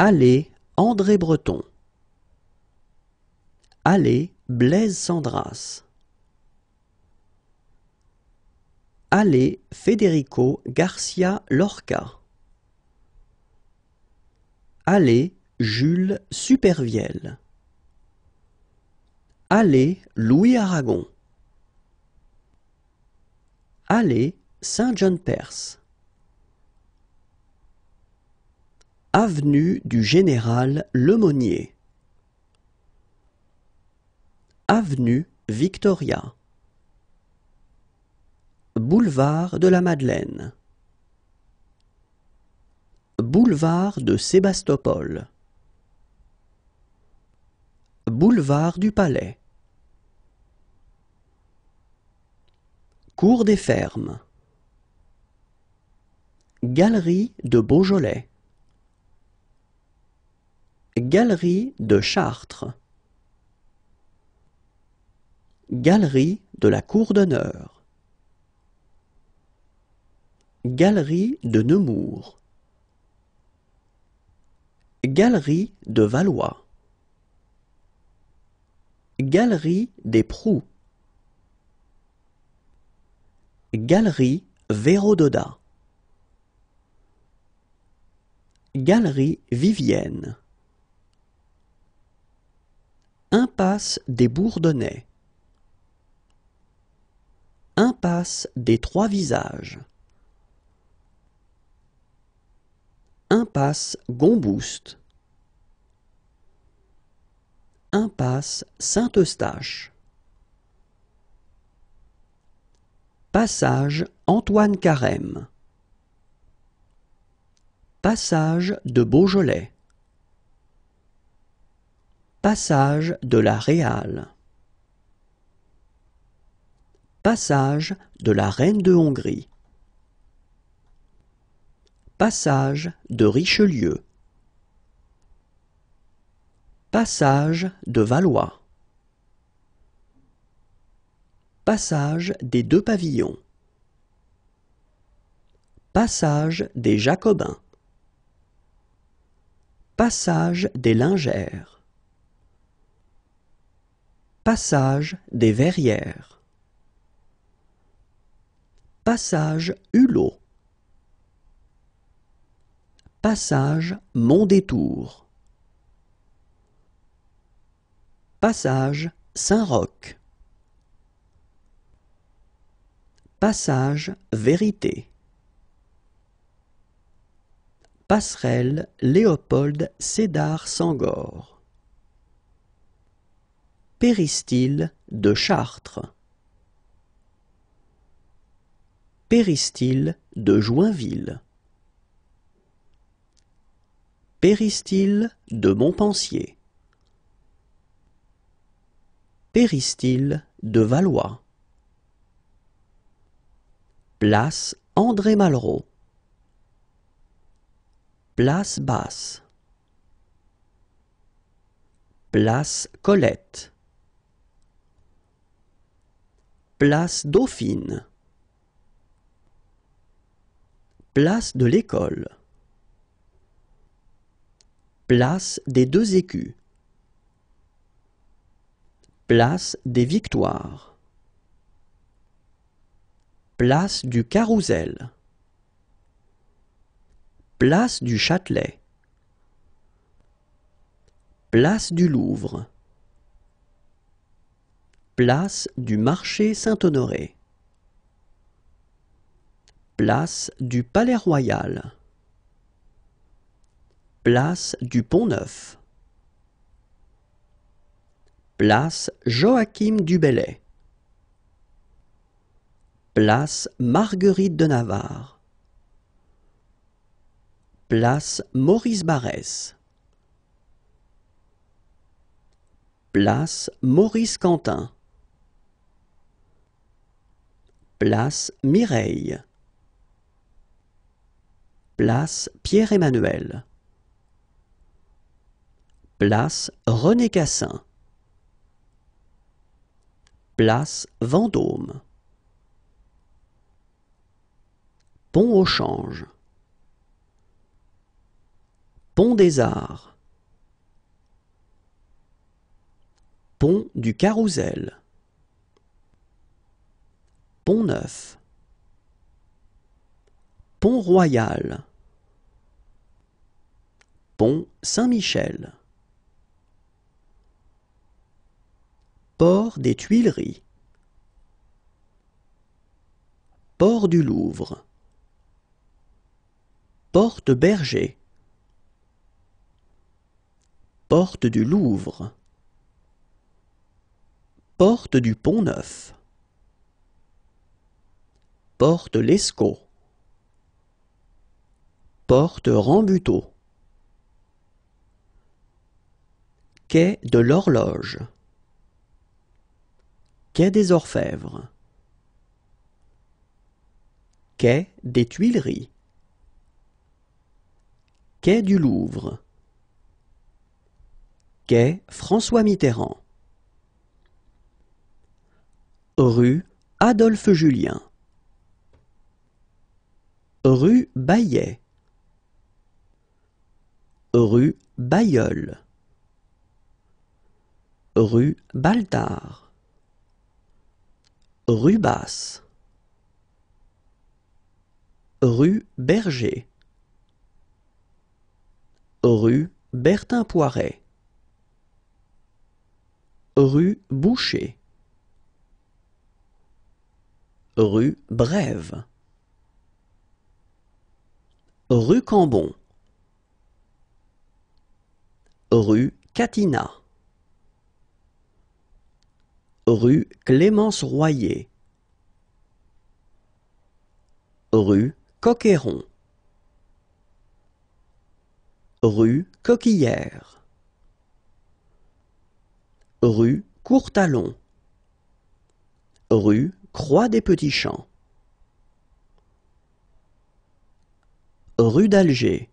Allez André Breton Allez Blaise Sandras Allez Federico Garcia Lorca Allez Jules Supervielle Allez Louis Aragon Allez Saint-John-Perse Avenue du Général Lemonnier Avenue Victoria Boulevard de la Madeleine Boulevard de Sébastopol Boulevard du Palais Cour des fermes Galerie de Beaujolais Galerie de Chartres Galerie de la Cour d'Honneur Galerie de Nemours Galerie de Valois Galerie des Proues Galerie Vérododa Galerie Vivienne Impasse des Bourdonnais Impasse des Trois Visages Impasse Gomboust Impasse Saint-Eustache Passage Antoine Carême Passage de Beaujolais Passage de la Réale Passage de la Reine de Hongrie Passage de Richelieu Passage de Valois Passage des deux pavillons Passage des Jacobins Passage des Lingères Passage des Verrières Passage Hulot Passage Mondétour Passage Saint-Roch Passage Vérité Passerelle Léopold Sédar Sangor Péristyle de Chartres Péristyle de Joinville Péristyle de Montpensier Péristyle de Valois Place André Malraux Place Basse Place Colette Place Dauphine. Place de l'école. Place des deux écus. Place des victoires. Place du carrousel. Place du Châtelet. Place du Louvre. Place du marché Saint-Honoré. Place du Palais Royal. Place du Pont-Neuf. Place Joachim Bellay. Place Marguerite de Navarre. Place Maurice Barrès. Place Maurice Quentin. Place Mireille. Place Pierre-Emmanuel. Place René Cassin. Place Vendôme. Pont au Change. Pont des Arts. Pont du Carrousel. Pont-Neuf, Pont-Royal, Pont-Saint-Michel, Port des Tuileries, Port du Louvre, Porte Berger, Porte du Louvre, Porte du Pont-Neuf. Porte Lescaut. Porte Rambuteau, Quai de l'Horloge, Quai des Orfèvres, Quai des Tuileries, Quai du Louvre, Quai François Mitterrand, Rue Adolphe Julien. Rue Baillet, Rue Bailleul, Rue Baltard, Rue Basse, Rue Berger, Rue Bertin Poiret, Rue Boucher, Rue Brève. Rue Cambon, rue Catina rue Clémence Royer, rue Coqueron rue Coquillère, rue Courtalon, rue Croix des Petits Champs. Rue d'Alger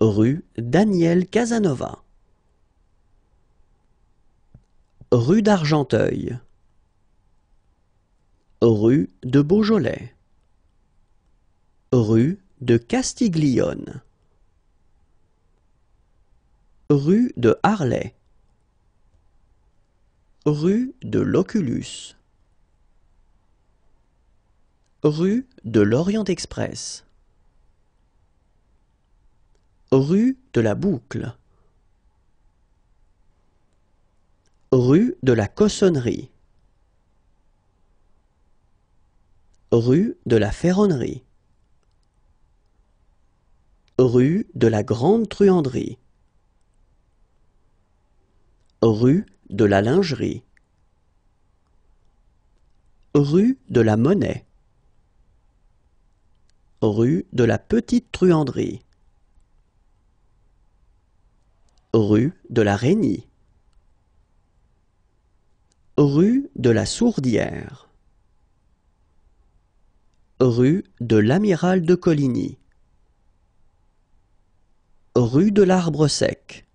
Rue Daniel Casanova Rue d'Argenteuil Rue de Beaujolais Rue de Castiglione Rue de Harlay Rue de l'Oculus Rue de l'Orient Express. Rue de la Boucle. Rue de la Cossonnerie. Rue de la Ferronnerie. Rue de la Grande Truanderie. Rue de la Lingerie. Rue de la Monnaie. Rue de la Petite Truanderie, Rue de la Rénie. Rue de la Sourdière, Rue de l'Amiral de Coligny, Rue de l'Arbre Sec,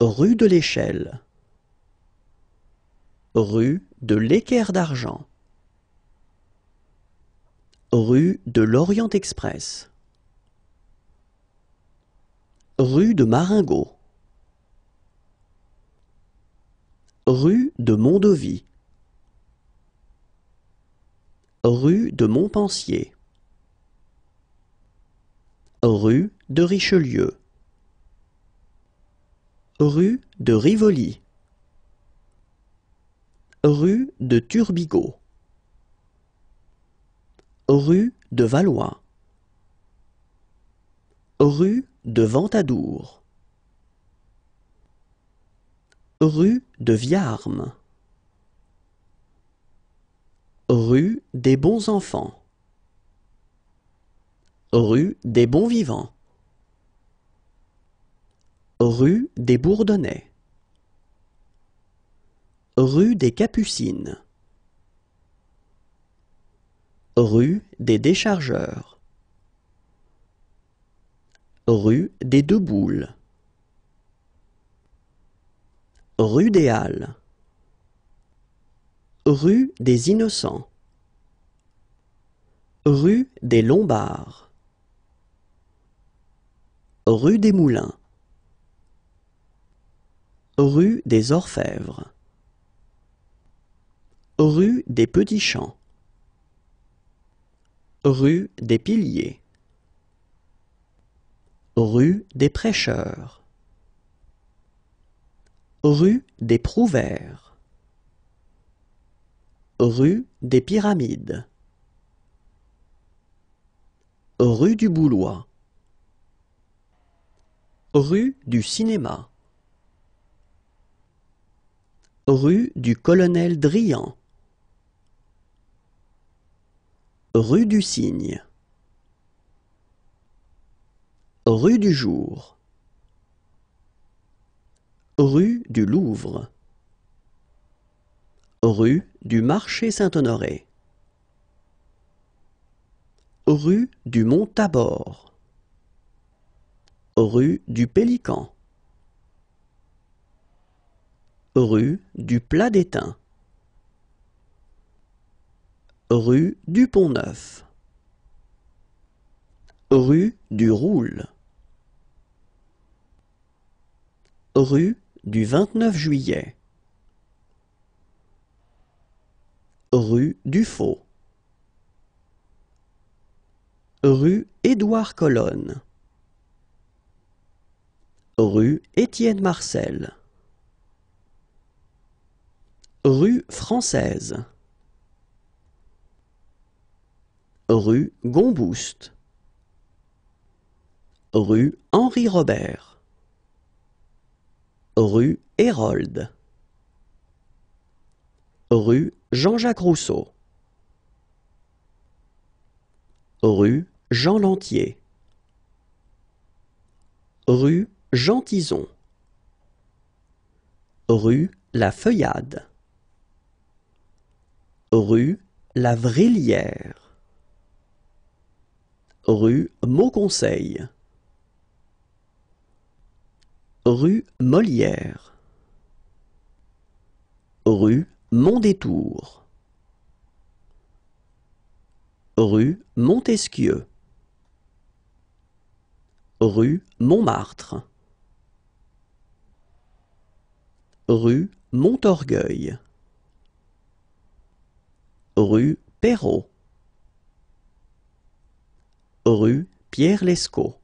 Rue de l'Échelle, Rue de l'Équerre d'Argent, Rue de l'Orient Express, Rue de Maringot Rue de Mondovie, Rue de Montpensier, Rue de Richelieu, Rue de Rivoli, Rue de Turbigo. Rue de Valois Rue de Ventadour Rue de Viarmes Rue des Bons Enfants Rue des Bons Vivants Rue des Bourdonnais Rue des Capucines Rue des Déchargeurs, Rue des Deux Boules, Rue des Halles, Rue des Innocents, Rue des Lombards, Rue des Moulins, Rue des Orfèvres, Rue des Petits Champs, Rue des Piliers, Rue des Prêcheurs, Rue des Prouvaires, Rue des Pyramides, Rue du Boulois, Rue du Cinéma, Rue du Colonel Drian, Rue du Cygne, Rue du Jour, Rue du Louvre, Rue du Marché Saint-Honoré, Rue du Mont-Tabor, Rue du Pélican, Rue du Plat d'Étain. Rue du Pont-Neuf, Rue du Roule, Rue du vingt-neuf Juillet, Rue du Faux, Rue Édouard Colonne, Rue Étienne Marcel, Rue Française Rue Gomboust. Rue Henri Robert. Rue Hérold. Rue Jean-Jacques Rousseau. Rue Jean Lantier. Rue Jean Tison. Rue La Feuillade. Rue La Vrillière. Rue Mauconseil Rue Molière Rue Mondétour Rue Montesquieu Rue Montmartre Rue Montorgueil Rue Perrault Rue Pierre Lescot,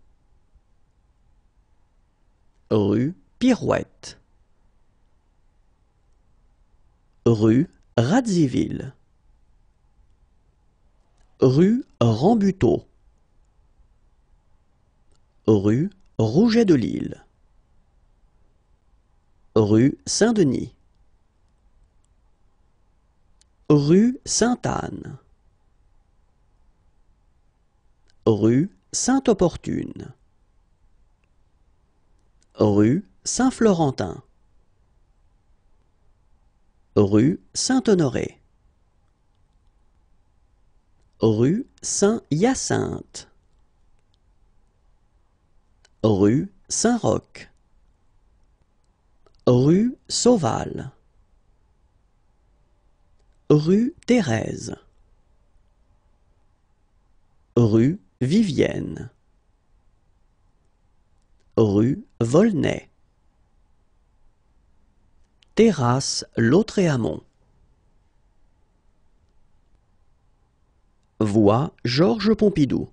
Rue Pirouette, Rue Radziville, Rue Rambuteau, Rue Rouget de Lille, Rue Saint-Denis, Rue Sainte-Anne, Rue Sainte-Opportune. Rue Saint-Florentin. Rue Saint-Honoré. Rue Saint-Hyacinthe. Rue Saint-Roch. Rue Sauval. Rue Thérèse. Rue Vivienne Rue Volnay Terrasse Lautréamont Voie Georges Pompidou